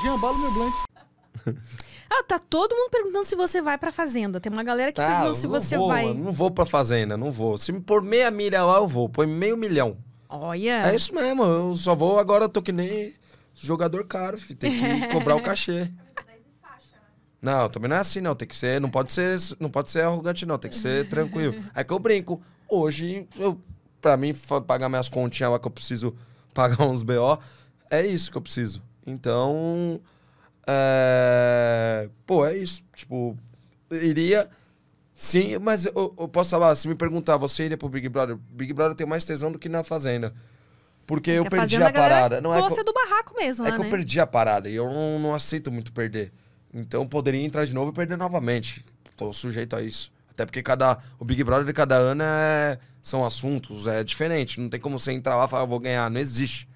Jambalo meu blank. Ah, tá todo mundo perguntando se você vai pra fazenda. Tem uma galera que tá, perguntando se você vou, vai. Não vou pra fazenda, não vou. Se me pôr meia milha lá, eu vou. Põe meio milhão. Olha. É isso mesmo. Eu só vou agora, tô que nem jogador caro, Tem que cobrar o cachê. Não, também não é assim, não. Tem que ser. Não pode ser, não pode ser arrogante, não. Tem que ser tranquilo. É que eu brinco. Hoje, eu, pra mim, pagar minhas continhas lá que eu preciso pagar uns BO, é isso que eu preciso. Então, é... pô, é isso. Tipo, iria. Sim, mas eu, eu, posso falar, se me perguntar, você iria pro Big Brother? Big Brother tem mais tesão do que na Fazenda. Porque, porque eu perdi a, a parada. Não é que eu, do barraco mesmo, É né, que eu né? perdi a parada e eu não, não aceito muito perder. Então poderia entrar de novo e perder novamente. Tô sujeito a isso. Até porque cada, o Big Brother de cada ano é, são assuntos, é diferente. Não tem como você entrar lá e falar, eu vou ganhar. Não existe.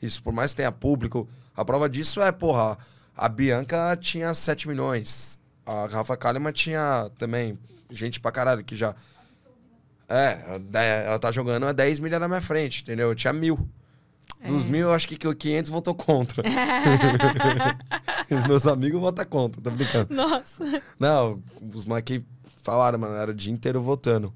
Isso, por mais que tenha público. A prova disso é, porra, a Bianca tinha 7 milhões. A Rafa Kalimann tinha também gente pra caralho que já. É, ela tá jogando a 10 milhas na minha frente, entendeu? Eu tinha mil. É. mil, eu acho que 500 votou contra. Meus amigos votam contra, tá brincando. Nossa. Não, os mais que falaram, mano, era o dia inteiro votando.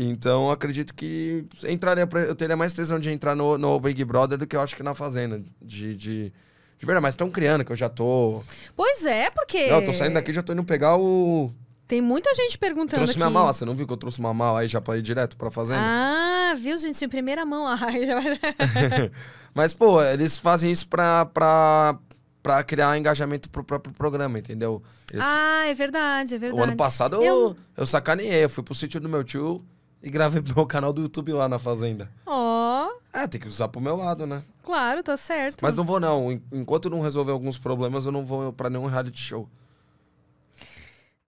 Então, acredito que entraria pra, eu teria mais tesão de entrar no, no Big Brother do que eu acho que na Fazenda. de, de... De verdade, mas estão criando que eu já tô. Pois é, porque. Não, eu tô saindo daqui já tô indo pegar o. Tem muita gente perguntando. Eu trouxe aqui. minha mala, você não viu que eu trouxe uma mala aí já pra ir direto pra fazenda? Ah, viu, gente? Em primeira mão. mas, pô, eles fazem isso pra. pra... Pra criar engajamento pro próprio programa, entendeu? Eles... Ah, é verdade, é verdade. O ano passado eu, eu, eu sacaneei, eu fui pro sítio do meu tio, e gravei pro meu canal do YouTube lá na fazenda. Ó. Oh. É, tem que usar pro meu lado, né? Claro, tá certo. Mas não vou não. Enquanto não resolver alguns problemas, eu não vou para nenhum reality show.